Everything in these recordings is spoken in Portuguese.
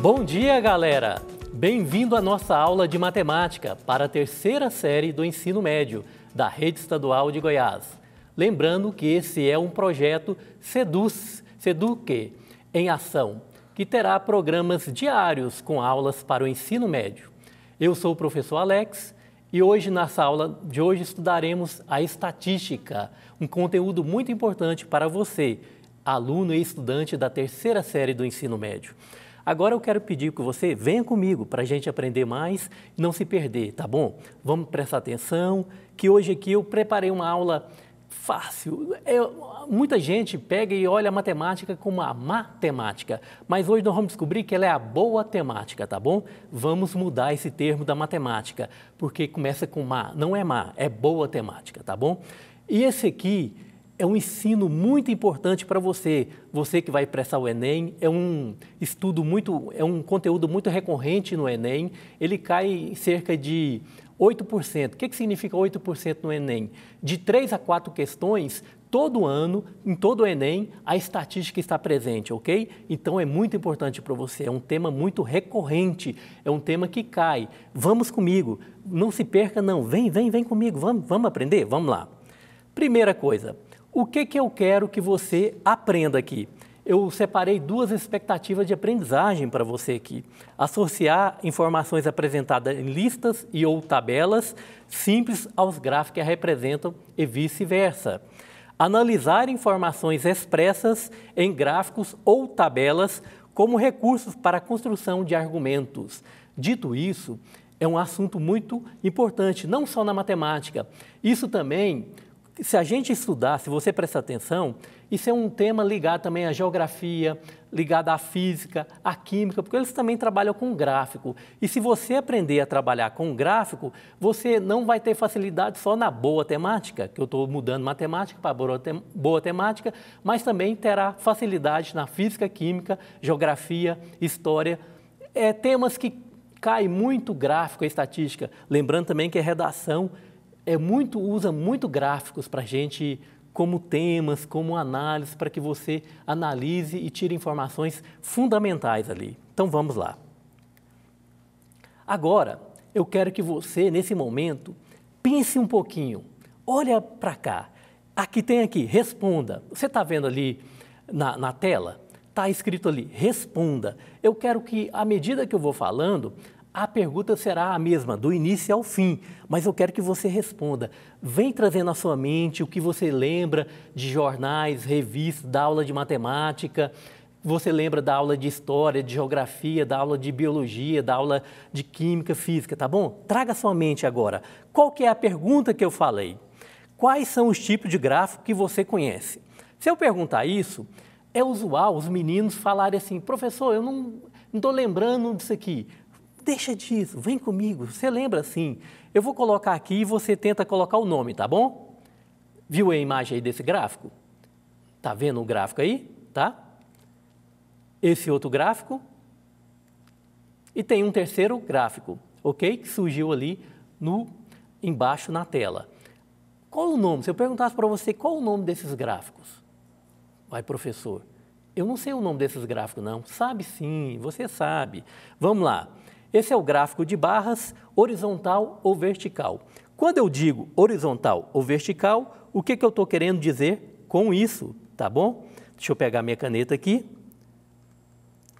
Bom dia, galera! Bem-vindo à nossa aula de matemática para a terceira série do ensino médio da Rede Estadual de Goiás. Lembrando que esse é um projeto Seduz, Seduque em Ação, que terá programas diários com aulas para o ensino médio. Eu sou o professor Alex e hoje, nessa aula de hoje, estudaremos a estatística, um conteúdo muito importante para você, aluno e estudante da terceira série do ensino médio. Agora eu quero pedir que você venha comigo para a gente aprender mais e não se perder, tá bom? Vamos prestar atenção, que hoje aqui eu preparei uma aula fácil. Eu, muita gente pega e olha a matemática como a matemática, mas hoje nós vamos descobrir que ela é a boa temática, tá bom? Vamos mudar esse termo da matemática, porque começa com má, não é má, é boa temática, tá bom? E esse aqui é um ensino muito importante para você. Você que vai prestar o Enem, é um estudo muito, é um conteúdo muito recorrente no Enem. Ele cai em cerca de 8%. O que, que significa 8% no Enem? De 3 a 4 questões, todo ano, em todo o Enem, a estatística está presente, ok? Então é muito importante para você, é um tema muito recorrente, é um tema que cai. Vamos comigo, não se perca não, vem, vem, vem comigo, vamos, vamos aprender? Vamos lá. Primeira coisa, o que, que eu quero que você aprenda aqui? Eu separei duas expectativas de aprendizagem para você aqui. Associar informações apresentadas em listas e ou tabelas simples aos gráficos que a representam e vice-versa analisar informações expressas em gráficos ou tabelas como recursos para a construção de argumentos. Dito isso, é um assunto muito importante, não só na matemática. Isso também se a gente estudar, se você prestar atenção, isso é um tema ligado também à geografia, ligado à física, à química, porque eles também trabalham com gráfico. E se você aprender a trabalhar com gráfico, você não vai ter facilidade só na boa temática, que eu estou mudando matemática para boa temática, mas também terá facilidade na física, química, geografia, história, é, temas que cai muito gráfico e estatística. Lembrando também que a é redação é muito usa muito gráficos para gente como temas, como análise, para que você analise e tire informações fundamentais ali. Então vamos lá. Agora, eu quero que você, nesse momento, pense um pouquinho, olha para cá. Aqui tem aqui, responda. Você está vendo ali na, na tela? Está escrito ali, responda. Eu quero que, à medida que eu vou falando, a pergunta será a mesma, do início ao fim, mas eu quero que você responda. Vem trazendo à sua mente o que você lembra de jornais, revistas, da aula de matemática, você lembra da aula de história, de geografia, da aula de biologia, da aula de química, física, tá bom? Traga à sua mente agora. Qual que é a pergunta que eu falei? Quais são os tipos de gráfico que você conhece? Se eu perguntar isso, é usual os meninos falarem assim, professor, eu não estou lembrando disso aqui deixa disso, vem comigo. Você lembra assim? Eu vou colocar aqui e você tenta colocar o nome, tá bom? Viu a imagem aí desse gráfico? Tá vendo o gráfico aí? Tá? Esse outro gráfico. E tem um terceiro gráfico, ok? Que surgiu ali no embaixo na tela. Qual o nome? Se eu perguntasse para você qual o nome desses gráficos? Vai, professor. Eu não sei o nome desses gráficos, não. Sabe sim, você sabe. Vamos lá. Esse é o gráfico de barras horizontal ou vertical. Quando eu digo horizontal ou vertical, o que, que eu estou querendo dizer com isso, tá bom? Deixa eu pegar minha caneta aqui.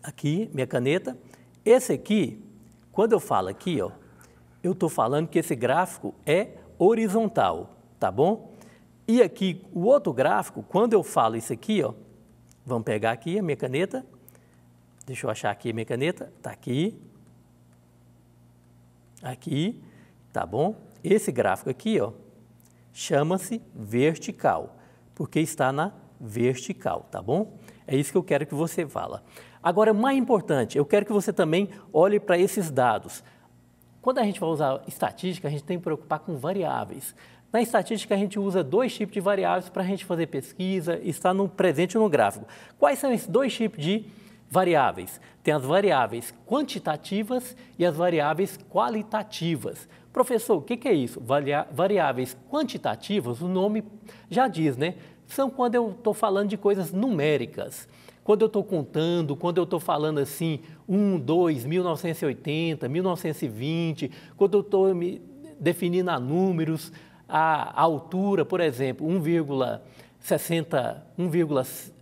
Aqui, minha caneta. Esse aqui, quando eu falo aqui, ó, eu estou falando que esse gráfico é horizontal, tá bom? E aqui, o outro gráfico, quando eu falo isso aqui, ó, vamos pegar aqui a minha caneta. Deixa eu achar aqui a minha caneta. Está aqui. Aqui, tá bom? Esse gráfico aqui, ó, chama-se vertical, porque está na vertical, tá bom? É isso que eu quero que você fala. Agora, mais importante, eu quero que você também olhe para esses dados. Quando a gente vai usar estatística, a gente tem que preocupar com variáveis. Na estatística, a gente usa dois tipos de variáveis para a gente fazer pesquisa, está no presente no gráfico. Quais são esses dois tipos de variáveis? variáveis. Tem as variáveis quantitativas e as variáveis qualitativas. Professor, o que, é isso? Variáveis quantitativas, o nome já diz, né? São quando eu estou falando de coisas numéricas. Quando eu estou contando, quando eu estou falando assim, 1, 2, 1980, 1920, quando eu estou me definindo a números, a altura, por exemplo, 1,60, 1,60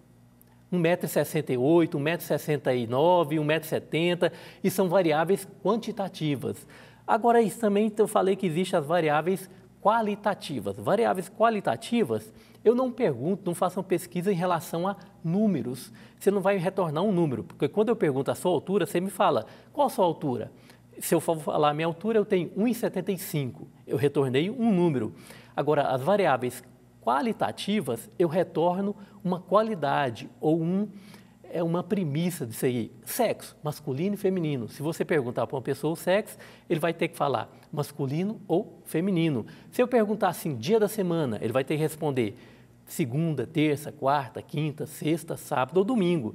1,68m, 1,69m, 1,70m, e são variáveis quantitativas. Agora, isso também eu falei que existem as variáveis qualitativas. Variáveis qualitativas, eu não pergunto, não faço uma pesquisa em relação a números. Você não vai retornar um número, porque quando eu pergunto a sua altura, você me fala qual a sua altura. Se eu for falar a minha altura, eu tenho 1,75. Eu retornei um número. Agora, as variáveis qualitativas, eu retorno uma qualidade ou um é uma premissa disso aí. Sexo, masculino e feminino. Se você perguntar para uma pessoa o sexo, ele vai ter que falar masculino ou feminino. Se eu perguntar assim, dia da semana, ele vai ter que responder segunda, terça, quarta, quinta, sexta, sábado ou domingo.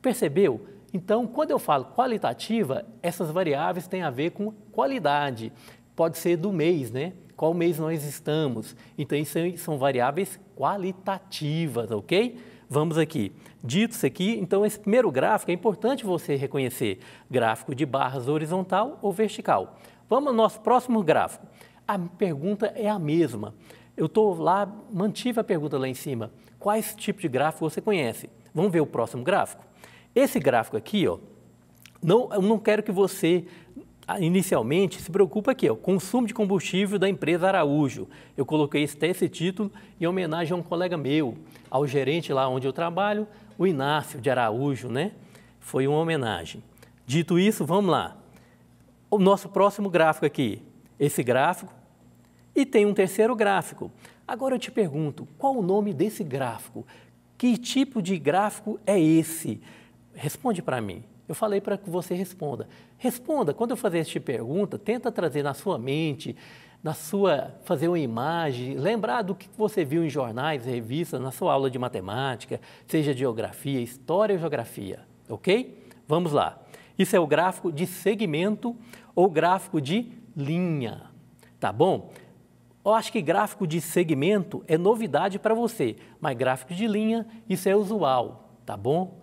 Percebeu? Então, quando eu falo qualitativa, essas variáveis têm a ver com qualidade. Pode ser do mês, né? qual mês nós estamos. Então, isso são variáveis qualitativas, ok? Vamos aqui. Dito isso aqui, então esse primeiro gráfico é importante você reconhecer. Gráfico de barras horizontal ou vertical. Vamos ao nosso próximo gráfico. A pergunta é a mesma. Eu estou lá, mantive a pergunta lá em cima. Quais tipos de gráfico você conhece? Vamos ver o próximo gráfico? Esse gráfico aqui, ó, não, eu não quero que você ah, inicialmente se preocupa aqui, o consumo de combustível da empresa Araújo. Eu coloquei até esse título em homenagem a um colega meu, ao gerente lá onde eu trabalho, o Inácio de Araújo, né? Foi uma homenagem. Dito isso, vamos lá. O nosso próximo gráfico aqui, esse gráfico, e tem um terceiro gráfico. Agora eu te pergunto, qual o nome desse gráfico? Que tipo de gráfico é esse? Responde para mim. Eu falei para que você responda. Responda, quando eu fazer esta pergunta, tenta trazer na sua mente, na sua, fazer uma imagem, lembrar do que você viu em jornais, revistas, na sua aula de matemática, seja geografia, história ou geografia, OK? Vamos lá. Isso é o gráfico de segmento ou gráfico de linha, tá bom? Eu acho que gráfico de segmento é novidade para você, mas gráfico de linha, isso é usual, tá bom?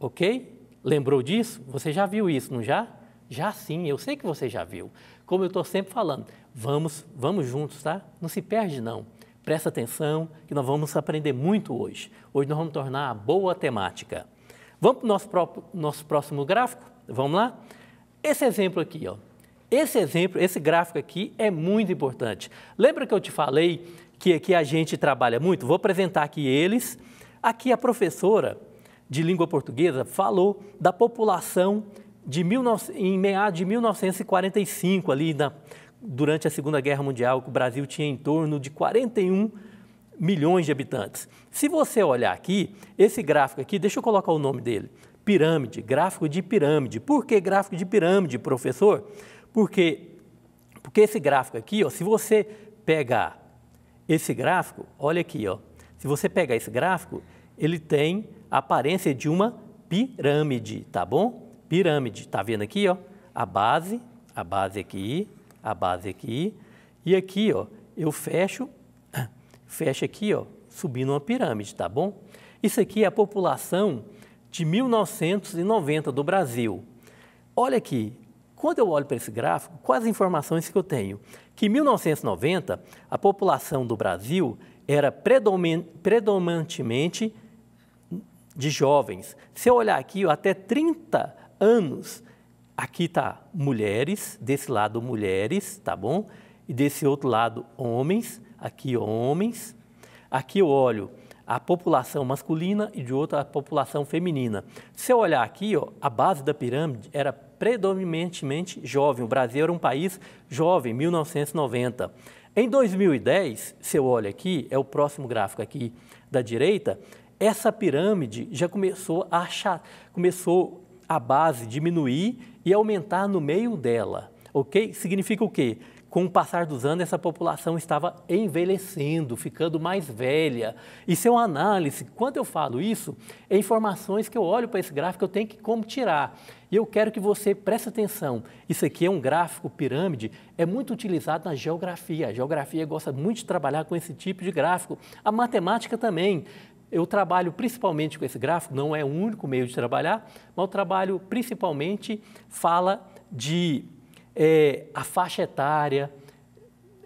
OK? Lembrou disso? Você já viu isso, não já? Já sim, eu sei que você já viu. Como eu estou sempre falando, vamos, vamos juntos, tá? Não se perde, não. Presta atenção que nós vamos aprender muito hoje. Hoje nós vamos tornar a boa temática. Vamos para o nosso, nosso próximo gráfico? Vamos lá? Esse exemplo aqui, ó. Esse exemplo, esse gráfico aqui é muito importante. Lembra que eu te falei que aqui a gente trabalha muito? Vou apresentar aqui eles. Aqui a professora, de língua portuguesa falou da população de 19, em meados de 1945, ali na, durante a Segunda Guerra Mundial, que o Brasil tinha em torno de 41 milhões de habitantes. Se você olhar aqui, esse gráfico aqui, deixa eu colocar o nome dele, pirâmide, gráfico de pirâmide. Por que gráfico de pirâmide, professor? Porque, porque esse gráfico aqui, ó, se você pegar esse gráfico, olha aqui, ó, se você pegar esse gráfico, ele tem a aparência de uma pirâmide, tá bom? Pirâmide, tá vendo aqui, ó? A base, a base aqui, a base aqui. E aqui, ó, eu fecho, fecho aqui, ó, subindo uma pirâmide, tá bom? Isso aqui é a população de 1990 do Brasil. Olha aqui, quando eu olho para esse gráfico, quais informações que eu tenho? Que em 1990, a população do Brasil era predomin predominantemente de jovens. Se eu olhar aqui, até 30 anos, aqui está mulheres, desse lado mulheres, tá bom? E desse outro lado homens, aqui homens. Aqui eu olho a população masculina e de outra a população feminina. Se eu olhar aqui, ó, a base da pirâmide era predominantemente jovem. O Brasil era um país jovem, 1990. Em 2010, se eu olho aqui, é o próximo gráfico aqui da direita, essa pirâmide já começou a achar, começou a base diminuir e aumentar no meio dela, ok? Significa o quê? Com o passar dos anos, essa população estava envelhecendo, ficando mais velha. Isso é uma análise. Quando eu falo isso, é informações que eu olho para esse gráfico, eu tenho que como tirar. E eu quero que você preste atenção. Isso aqui é um gráfico pirâmide, é muito utilizado na geografia. A geografia gosta muito de trabalhar com esse tipo de gráfico. A matemática também eu trabalho principalmente com esse gráfico, não é o único meio de trabalhar, mas o trabalho principalmente fala de é, a faixa etária,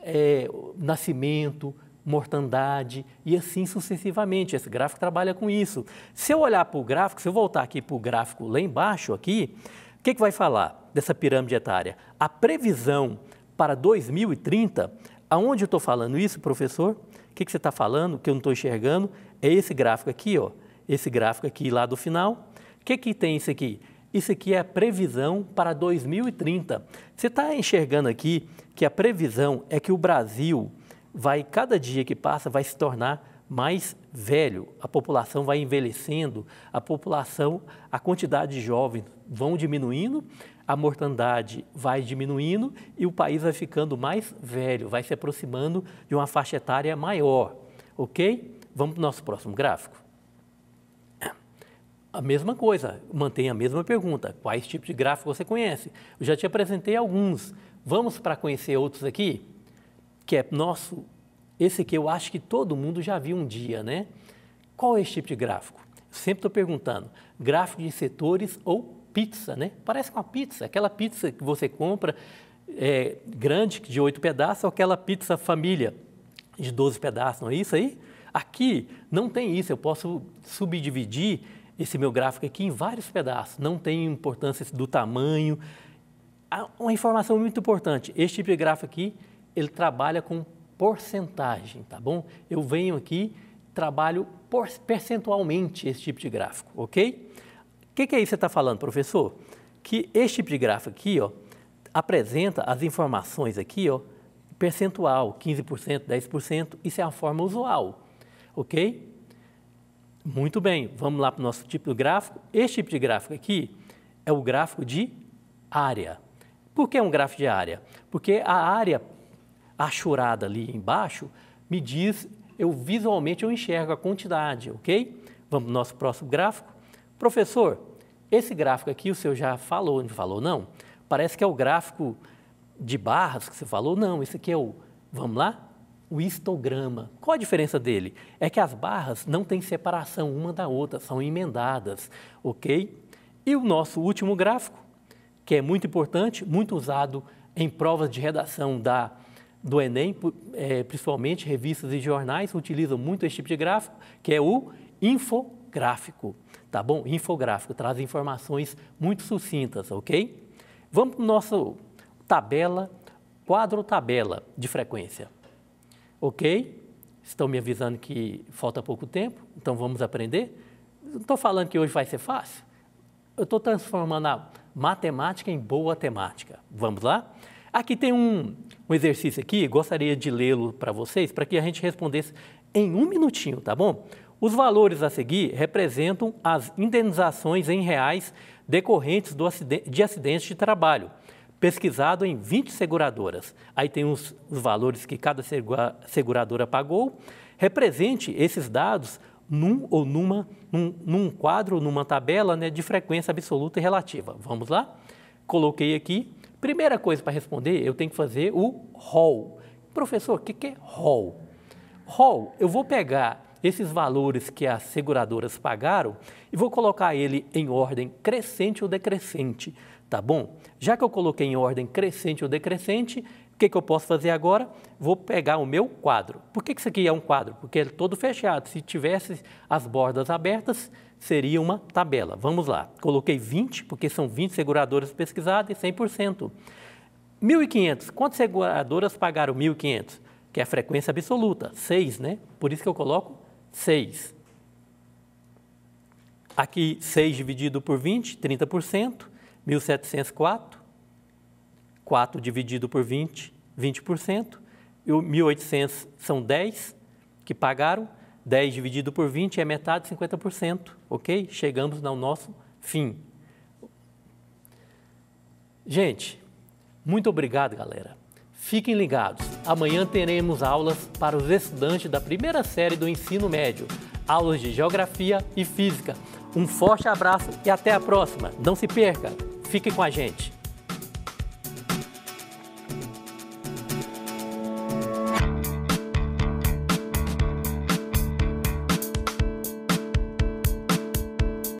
é, nascimento, mortandade e assim sucessivamente. Esse gráfico trabalha com isso. Se eu olhar para o gráfico, se eu voltar aqui para o gráfico lá embaixo aqui, o que, que vai falar dessa pirâmide etária? A previsão para 2030, aonde eu estou falando isso, professor? O que, que você está falando que eu não estou enxergando? É esse gráfico aqui, ó. Esse gráfico aqui lá do final. O que, que tem isso aqui? Isso aqui é a previsão para 2030. Você está enxergando aqui que a previsão é que o Brasil vai, cada dia que passa, vai se tornar mais velho, a população vai envelhecendo, a população, a quantidade de jovens vão diminuindo, a mortandade vai diminuindo e o país vai ficando mais velho, vai se aproximando de uma faixa etária maior, ok? Vamos para o nosso próximo gráfico. A mesma coisa, mantém a mesma pergunta. Quais tipos de gráfico você conhece? Eu já te apresentei alguns. Vamos para conhecer outros aqui, que é nosso esse que eu acho que todo mundo já viu um dia, né? Qual é esse tipo de gráfico? Sempre estou perguntando, gráfico de setores ou pizza, né? Parece com a pizza, aquela pizza que você compra é, grande, de oito pedaços, ou aquela pizza família de 12 pedaços, não é isso aí? Aqui não tem isso, eu posso subdividir esse meu gráfico aqui em vários pedaços, não tem importância do tamanho. Há ah, uma informação muito importante, este tipo de gráfico aqui, ele trabalha com porcentagem, tá bom? Eu venho aqui, trabalho por, percentualmente esse tipo de gráfico, ok? O que, que é isso que você está falando, professor? Que este tipo de gráfico aqui, ó, apresenta as informações aqui, ó, percentual, 15%, 10%, isso é a forma usual, ok? Muito bem, vamos lá para o nosso tipo de gráfico. Este tipo de gráfico aqui é o gráfico de área. Por que um gráfico de área? Porque a área achurada ali embaixo me diz, eu visualmente eu enxergo a quantidade, ok? Vamos para o nosso próximo gráfico. Professor, esse gráfico aqui o senhor já falou, não falou não? Parece que é o gráfico de barras que você falou. Não, esse aqui é o, vamos lá? O histograma. Qual a diferença dele? É que as barras não têm separação uma da outra, são emendadas, ok? E o nosso último gráfico, que é muito importante, muito usado em provas de redação da do Enem, é, principalmente revistas e jornais, utilizam muito esse tipo de gráfico, que é o infográfico, tá bom? Infográfico, traz informações muito sucintas, ok? Vamos para o nosso tabela, quadro tabela de frequência, ok? Estão me avisando que falta pouco tempo, então vamos aprender. Não estou falando que hoje vai ser fácil. Eu estou transformando a matemática em boa temática. Vamos lá? Aqui tem um, um exercício aqui, gostaria de lê-lo para vocês, para que a gente respondesse em um minutinho, tá bom? Os valores a seguir representam as indenizações em reais decorrentes acidente, de acidentes de trabalho, pesquisado em 20 seguradoras. Aí tem os, os valores que cada seguradora pagou. Represente esses dados num ou numa, num, num quadro, numa tabela né, de frequência absoluta e relativa. Vamos lá? Coloquei aqui Primeira coisa para responder, eu tenho que fazer o ROL. Professor, o que, que é ROL? ROL, eu vou pegar esses valores que as seguradoras pagaram e vou colocar ele em ordem crescente ou decrescente, tá bom? Já que eu coloquei em ordem crescente ou decrescente, o que, que eu posso fazer agora? Vou pegar o meu quadro. Por que, que isso aqui é um quadro? Porque ele é todo fechado. Se tivesse as bordas abertas, seria uma tabela. Vamos lá, coloquei 20, porque são 20 seguradoras pesquisadas e 100%. 1.500, quantas seguradoras pagaram 1.500? Que é a frequência absoluta, 6, né? Por isso que eu coloco 6. Aqui, 6 dividido por 20, 30%, 1.704. 4 dividido por 20, 20%. E 1.800 são 10 que pagaram. 10 dividido por 20 é metade, 50%, ok? Chegamos ao nosso fim. Gente, muito obrigado, galera. Fiquem ligados. Amanhã teremos aulas para os estudantes da primeira série do ensino médio, aulas de geografia e física. Um forte abraço e até a próxima. Não se perca. Fique com a gente.